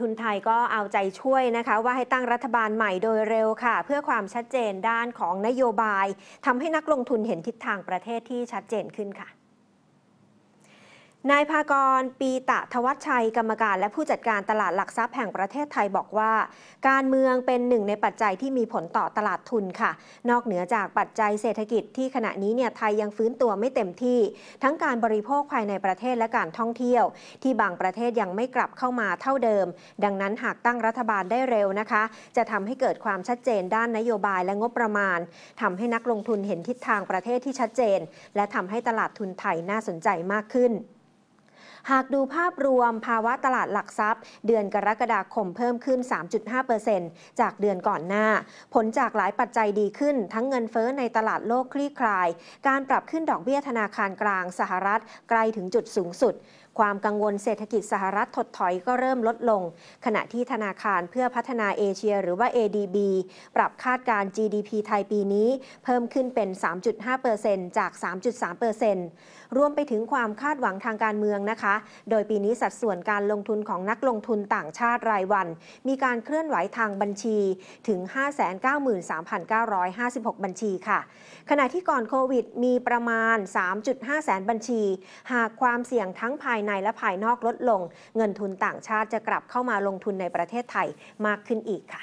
ทุนไทยก็เอาใจช่วยนะคะ ว่าให้ตั้งรัฐบาลใหม่โดยเร็วค่ะ เพื่อความชัดเจนด้านของนโยบายทำให้นักลงทุนเห็นทิศทางประเทศที่ชัดเจนขึ้นค่ะนายภากรปีตะทวัชชัยกรรมการและผู้จัดการตลาดหลักทรัพย์แห่งประเทศไทยบอกว่า การเมืองเป็นหนึ่งในปัจจัยที่มีผลต่อตลาดทุนค่ะ นอกเหนือจากปัจจัยเศรษฐกิจ ที่ขณะนี้เนี่ยไทยยังฟื้นตัวไม่เต็มที่ ทั้งการบริโภคภายในประเทศและการท่องเที่ยว ที่บางประเทศยังไม่กลับเข้ามาเท่าเดิม ดังนั้นหากตั้งรัฐบาลได้เร็วนะคะ จะทำให้เกิดความชัดเจนด้านนโยบายและงบประมาณ ทำให้นักลงทุนเห็นทิศทางประเทศที่ชัดเจน และทำให้ตลาดทุนไทยน่าสนใจมากขึ้นหากดูภาพรวมภาวะตลาดหลักทรัพย์ เดือนกรกฎาคมเพิ่มขึ้น 3.5%จากเดือนก่อนหน้า ผลจากหลายปัจจัยดีขึ้นทั้งเงินเฟ้อในตลาดโลกคลี่คลาย การปรับขึ้นดอกเบี้ยธนาคารกลางสหรัฐ ใกล้ถึงจุดสูงสุด ความกังวลเศรษฐกิจสหรัฐถดถอยก็เริ่มลดลง ขณะที่ธนาคารเพื่อพัฒนาเอเชียหรือว่า ADB ปรับคาดการ GDP ไทยปีนี้เพิ่มขึ้นเป็น3.5%จาก 3.3%รวมไปถึงความคาดหวังทางการเมืองนะคะโดยปีนี้สัดส่วนการลงทุนของนักลงทุนต่างชาติรายวัน มีการเคลื่อนไหวทางบัญชีถึง 593,956 บัญชีค่ะขณะที่ก่อนโควิดมีประมาณ 3.5 แสนบัญชี หากความเสี่ยงทั้งภายในและภายนอกลดลง เงินทุนต่างชาติจะกลับเข้ามาลงทุนในประเทศไทยมากขึ้นอีกค่ะ